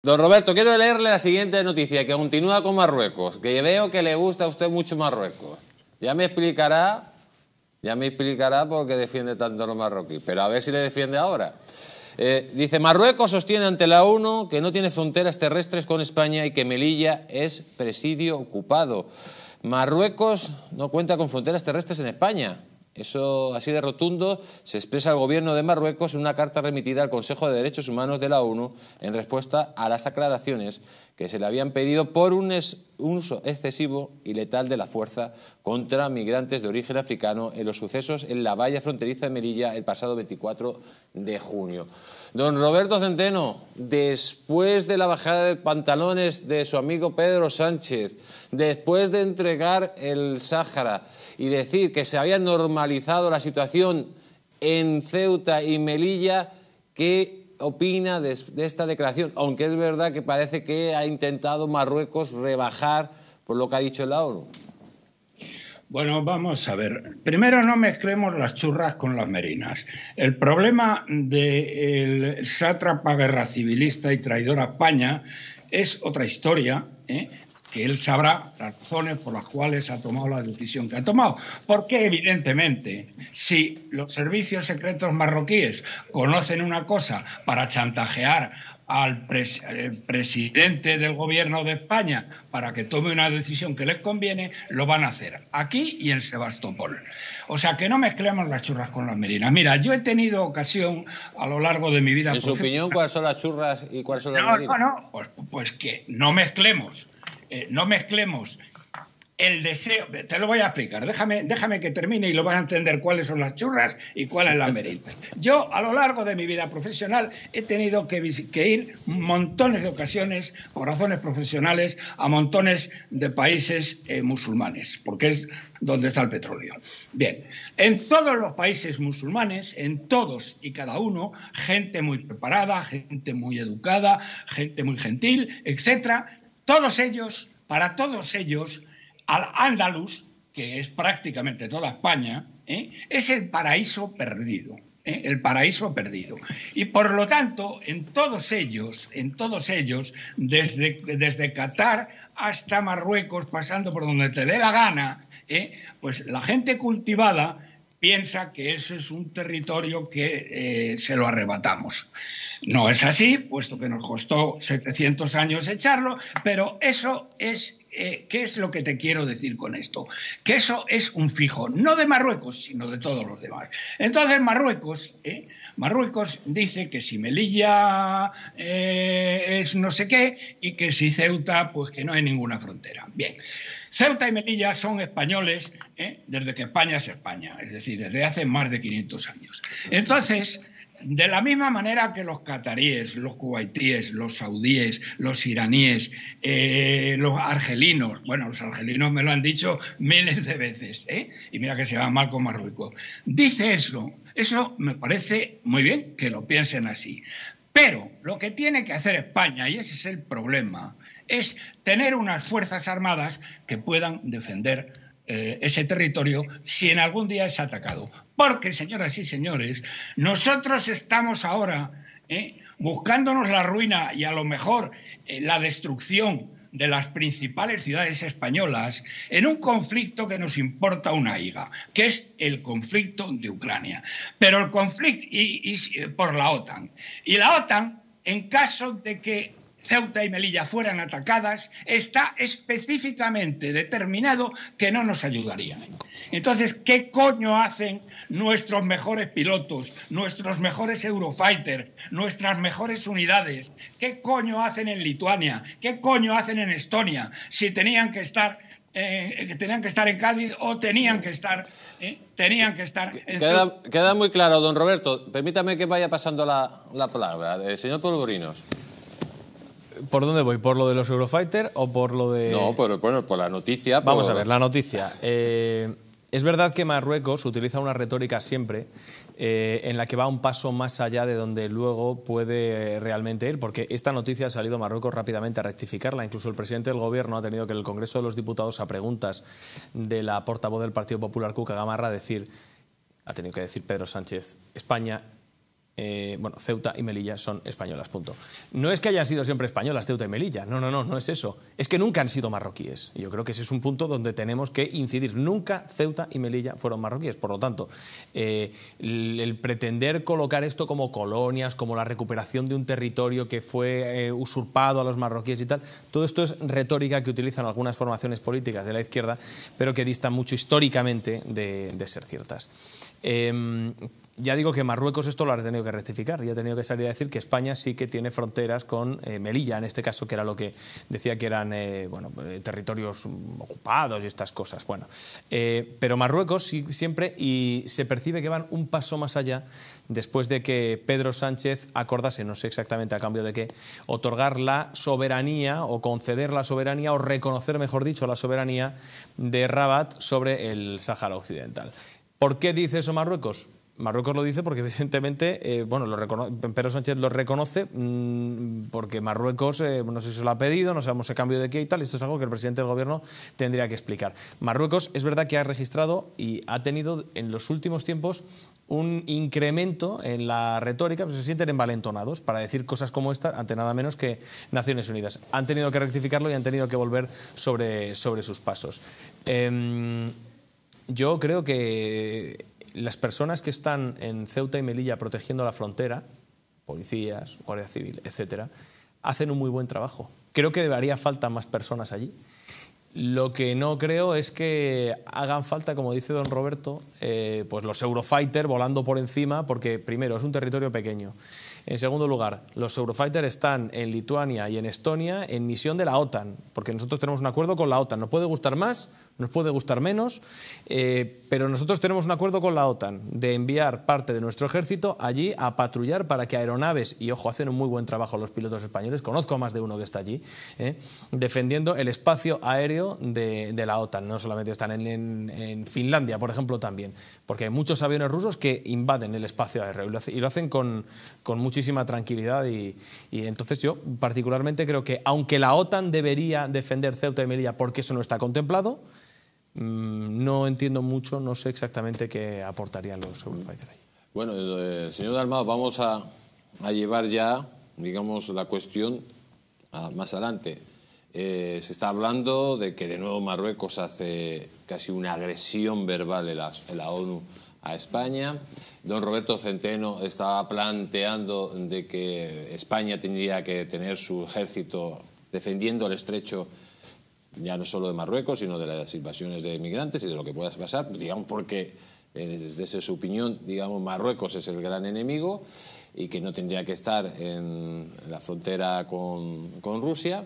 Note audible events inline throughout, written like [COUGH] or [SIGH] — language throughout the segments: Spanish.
Don Roberto, quiero leerle la siguiente noticia, que continúa con Marruecos, que veo que le gusta a usted mucho Marruecos. Ya me explicará, ya me explicará por qué defiende tanto a los marroquíes, pero a ver si le defiende ahora. Eh, dice, Marruecos sostiene ante la ONU que no tiene fronteras terrestres con España y que Melilla es presidio ocupado. Marruecos no cuenta con fronteras terrestres en España. Eso así de rotundo se expresa el gobierno de Marruecos en una carta remitida al Consejo de Derechos Humanos de la ONU en respuesta a las aclaraciones que se le habían pedido por un uso excesivo y letal de la fuerza contra migrantes de origen africano en los sucesos en la valla fronteriza de Melilla el pasado 24 de junio. Don Roberto Centeno, después de la bajada de pantalones de su amigo Pedro Sánchez, después de entregar el Sáhara y decir que se había normalizado la situación en Ceuta y Melilla, que opina de, esta declaración? Aunque es verdad que parece que ha intentado Marruecos rebajar por lo que ha dicho el ONU. Bueno, vamos a ver. Primero no mezclemos las churras con las merinas. El problema del de sátrapa guerra civilista y traidor a España es otra historia, ¿eh? que él sabrá las razones por las cuales ha tomado la decisión que ha tomado. Porque evidentemente, si los servicios secretos marroquíes conocen una cosa para chantajear al presidente del gobierno de España para que tome una decisión que les conviene, lo van a hacer aquí y en Sebastopol. O sea, que no mezclemos las churras con las merinas. Mira, yo he tenido ocasión a lo largo de mi vida... ¿En su opinión cuáles son las churras y cuáles son las merinas? Pues, pues que no mezclemos eh, no mezclemos el deseo, te lo voy a explicar, déjame, déjame que termine y lo vas a entender cuáles son las churras y cuáles las meritas. Yo a lo largo de mi vida profesional he tenido que, ir montones de ocasiones, por razones profesionales, a montones de países eh, musulmanes, porque es donde está el petróleo. Bien, en todos los países musulmanes, en todos y cada uno, gente muy preparada, gente muy educada, gente muy gentil, etcétera, todos ellos, para todos ellos, al Andalus, que es prácticamente toda España, ¿eh? es el paraíso perdido. ¿eh? El paraíso perdido. Y por lo tanto, en todos ellos, en todos ellos, desde, desde Qatar hasta Marruecos, pasando por donde te dé la gana, ¿eh? pues la gente cultivada piensa que eso es un territorio que eh, se lo arrebatamos. No es así, puesto que nos costó 700 años echarlo, pero eso es, eh, ¿qué es lo que te quiero decir con esto? Que eso es un fijo, no de Marruecos, sino de todos los demás. Entonces Marruecos, ¿eh? Marruecos dice que si Melilla es no sé qué y que si Ceuta, pues que no hay ninguna frontera. Bien. Ceuta y Melilla son españoles ¿eh? desde que España es España, es decir, desde hace más de 500 años. Entonces, de la misma manera que los cataríes, los cubaitíes, los saudíes, los iraníes, eh, los argelinos, bueno, los argelinos me lo han dicho miles de veces, ¿eh? y mira que se va mal con Marruecos. Dice eso, eso me parece muy bien que lo piensen así. Pero lo que tiene que hacer España, y ese es el problema, es tener unas Fuerzas Armadas que puedan defender eh, ese territorio si en algún día es atacado. Porque, señoras y señores, nosotros estamos ahora eh, buscándonos la ruina y a lo mejor eh, la destrucción de las principales ciudades españolas en un conflicto que nos importa una higa, que es el conflicto de Ucrania. Pero el conflicto por la OTAN. Y la OTAN, en caso de que Ceuta y Melilla fueran atacadas, está específicamente determinado que no nos ayudarían. Entonces, ¿qué coño hacen nuestros mejores pilotos, nuestros mejores Eurofighter, nuestras mejores unidades? ¿Qué coño hacen en Lituania? ¿Qué coño hacen en Estonia? Si tenían que estar eh, tenían que estar en Cádiz o tenían que estar eh, tenían que estar en queda, queda, muy claro don Roberto permítame que vaya pasando la, palabra eh, señor Polvorinos ¿Por dónde voy? ¿Por lo de los Eurofighter o por lo de.? No, por, bueno, por la noticia. Vamos a ver, la noticia. Eh, es verdad que Marruecos utiliza una retórica siempre eh, en la que va un paso más allá de donde luego puede eh, realmente ir, porque esta noticia ha salido Marruecos rápidamente a rectificarla. Incluso el presidente del gobierno ha tenido que el Congreso de los Diputados, a preguntas de la portavoz del Partido Popular, Cuca Gamarra, decir, ha tenido que decir Pedro Sánchez, España eh, bueno, Ceuta y Melilla son españolas, punto. No es que hayan sido siempre españolas Ceuta y Melilla, no, no, no, no es eso. Es que nunca han sido marroquíes. Yo creo que ese es un punto donde tenemos que incidir. Nunca Ceuta y Melilla fueron marroquíes. Por lo tanto, eh, el, pretender colocar esto como colonias, como la recuperación de un territorio que fue eh, usurpado a los marroquíes y tal, todo esto es retórica que utilizan algunas formaciones políticas de la izquierda, pero que dista mucho históricamente de, de ser ciertas. Em, ya digo que Marruecos esto lo ha tenido que rectificar y ha tenido que salir a decir que España sí que tiene fronteras con eh, Melilla, en este caso, que era lo que decía que eran eh, bueno, eh, territorios ocupados y estas cosas. Bueno, pero Marruecos sí, siempre y se percibe que van un paso más allá después de que Pedro Sánchez acordase, no sé exactamente a cambio de qué, otorgar la soberanía o conceder la soberanía o reconocer, mejor dicho, la soberanía de Rabat sobre el Sáhara Occidental. ¿Por qué dice eso Marruecos? Marruecos lo dice porque [LAUGHS] evidentemente, eh, bueno, lo Pedro Sánchez lo reconoce mm, porque Marruecos, eh, no sé si se lo ha pedido, no sabemos el cambio de qué y tal, esto es algo que el presidente del gobierno tendría que explicar. Marruecos es verdad que ha registrado y ha tenido en los últimos tiempos un incremento en la retórica, pues se sienten envalentonados para decir cosas como esta ante nada menos que Naciones Unidas. Han tenido que rectificarlo y han tenido que volver sobre, sobre sus pasos. Em, yo creo que las personas que están en Ceuta y Melilla protegiendo la frontera, policías, guardia civil, etcétera, hacen un muy buen trabajo. Creo que haría falta más personas allí. Lo que no creo es que hagan falta, como dice don Roberto, eh, pues los Eurofighter volando por encima, porque primero es un territorio pequeño. En segundo lugar, los Eurofighter están en Lituania y en Estonia en misión de la OTAN, porque nosotros tenemos un acuerdo con la OTAN. No puede gustar más nos puede gustar menos, eh, pero nosotros tenemos un acuerdo con la OTAN de enviar parte de nuestro ejército allí a patrullar para que aeronaves, y ojo, hacen un muy buen trabajo los pilotos españoles, conozco a más de uno que está allí, eh, defendiendo el espacio aéreo de, la OTAN, no solamente están en, Finlandia, por ejemplo, también, porque hay muchos aviones rusos que invaden el espacio aéreo y lo, hacen con, muchísima tranquilidad y entonces yo particularmente creo que aunque la OTAN debería defender Ceuta y Melilla porque eso no está contemplado, Mm, no entiendo mucho, no sé exactamente qué aportarían los Eurofighter Bueno, eh, señor Dalmao, vamos a, llevar ya, digamos, la cuestión más adelante. Eh, se está hablando de que de nuevo Marruecos hace casi una agresión verbal en la, ONU a España. Don Roberto Centeno estaba planteando de que España tendría que tener su ejército defendiendo el estrecho ya no solo de Marruecos, sino de las invasiones de migrantes y de lo que pueda pasar, digamos, porque eh, desde su opinión, digamos, Marruecos es el gran enemigo y que no tendría que estar en la frontera con, Rusia.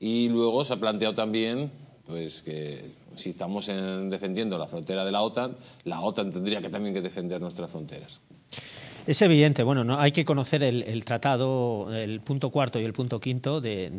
Y luego se ha planteado también pues, que si estamos defendiendo la frontera de la OTAN, la OTAN tendría que también que defender nuestras fronteras. Es evidente, bueno, no, hay que conocer el, tratado, el punto cuarto y el punto quinto que,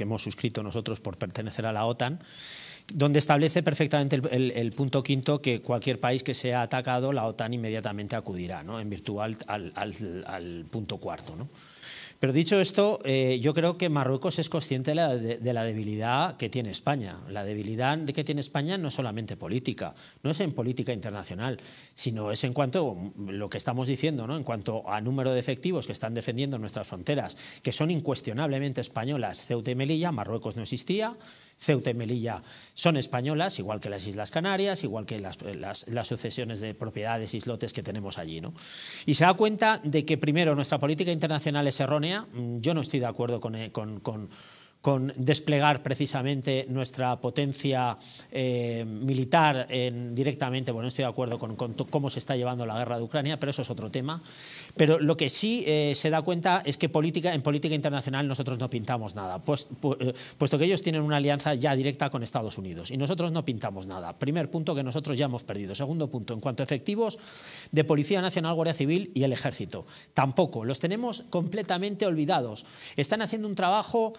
hemos suscrito nosotros por pertenecer a la OTAN donde establece perfectamente el, punto quinto que cualquier país que sea atacado, la OTAN inmediatamente acudirá, ¿no? en virtud al, al punto cuarto. ¿no? Pero dicho esto, eh, yo creo que Marruecos es consciente de la, debilidad que tiene España. La debilidad de que tiene España no es solamente política, no es en política internacional, sino es en cuanto a lo que estamos diciendo, ¿no? en cuanto a número de efectivos que están defendiendo nuestras fronteras, que son incuestionablemente españolas. Ceuta y Melilla, Marruecos no existía. Ceuta y Melilla son españolas, igual que las Islas Canarias, igual que las, sucesiones de propiedades, islotes que tenemos allí. ¿no? Y se da cuenta de que, primero, nuestra política internacional es errónea. Mm, yo no estoy de acuerdo con, eh, con, con con desplegar precisamente nuestra potencia eh, militar directamente. Bueno, estoy de acuerdo con, cómo se está llevando la guerra de Ucrania, pero eso es otro tema. Pero lo que sí eh, se da cuenta es que política, en política internacional nosotros no pintamos nada, pues, eh, puesto que ellos tienen una alianza ya directa con Estados Unidos y nosotros no pintamos nada. Primer punto que nosotros ya hemos perdido. Segundo punto, en cuanto a efectivos de Policía Nacional, Guardia Civil y el Ejército, tampoco. Los tenemos completamente olvidados. Están haciendo un trabajo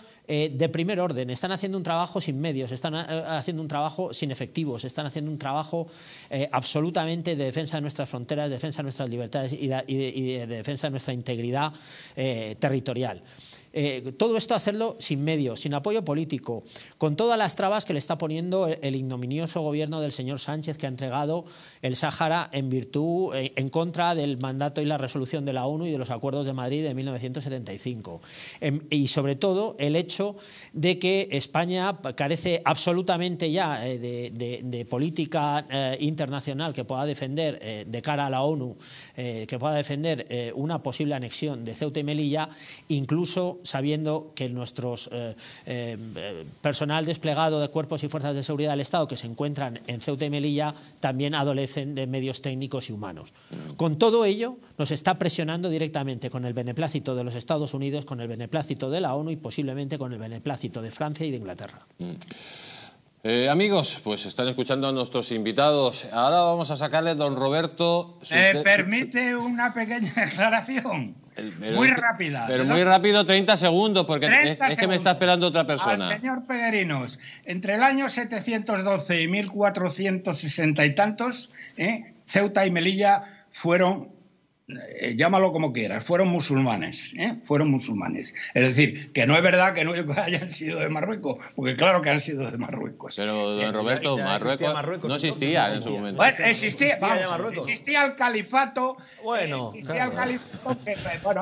de primer orden. Están haciendo un trabajo sin medios, están eh, haciendo un trabajo sin efectivos, están haciendo un trabajo eh, absolutamente de defensa de nuestras fronteras, de defensa de nuestras libertades y de, defensa de nuestra integridad eh, territorial. Eh, todo esto hacerlo sin medios, sin apoyo político, con todas las trabas que le está poniendo el, ignominioso gobierno del señor Sánchez que ha entregado el Sáhara en virtud, eh, en contra del mandato y la resolución de la ONU y de los acuerdos de Madrid de 1975. Em, y sobre todo el hecho de que España carece absolutamente ya eh, de, de, política internacional que pueda defender de cara a la ONU, que pueda defender una posible anexión de Ceuta y Melilla, incluso sabiendo que nuestros eh, eh, eh, personal desplegado de cuerpos y fuerzas de seguridad del Estado que se encuentran en Ceuta y Melilla también adolecen de medios técnicos y humanos. Con todo ello, nos está presionando directamente con el beneplácito de los Estados Unidos, con el beneplácito de la ONU y posiblemente con el beneplácito de Francia y de Inglaterra. Mm. Eh, amigos, pues están escuchando a nuestros invitados. Ahora vamos a sacarle don Roberto. Se eh, permite una pequeña declaración? [LAUGHS] muy rápida. Pero ¿eh? muy rápido, 30 segundos, porque es, que me está esperando otra persona. señor Peguerinos, entre el año 712 y 1460 y tantos, Ceuta y Melilla fueron eh, llámalo como quieras, fueron musulmanes, ¿eh? fueron musulmanes. Es decir, que no es verdad que no [LAUGHS] hayan sido de Marruecos, porque claro que han sido de Marruecos. Pero, don Roberto, Marruecos, no existía en su momento. Bueno, existía, existía el califato, bueno, eh,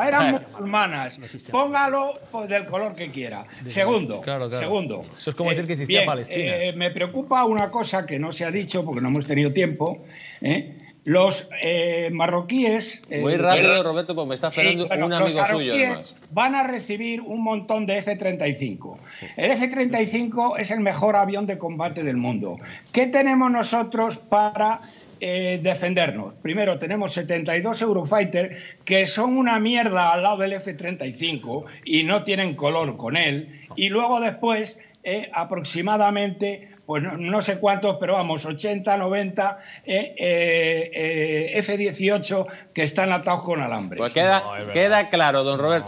eran musulmanas, póngalo pues, del color que quiera. Segundo, segundo. Eso es como decir que existía Palestina. me preocupa una cosa que no se ha dicho porque no hemos tenido tiempo, los marroquíes. Van a recibir un montón de F-35. El F-35 es el mejor avión de combate del mundo. ¿Qué tenemos nosotros para eh, defendernos. Primero, tenemos 72 Eurofighter que son una mierda al lado del F-35 y no tienen color con él. Y luego después, eh, aproximadamente pues no, sé cuántos, pero vamos, 80, 90 F-18 que están atados con alambre. Pues queda claro, don Roberto.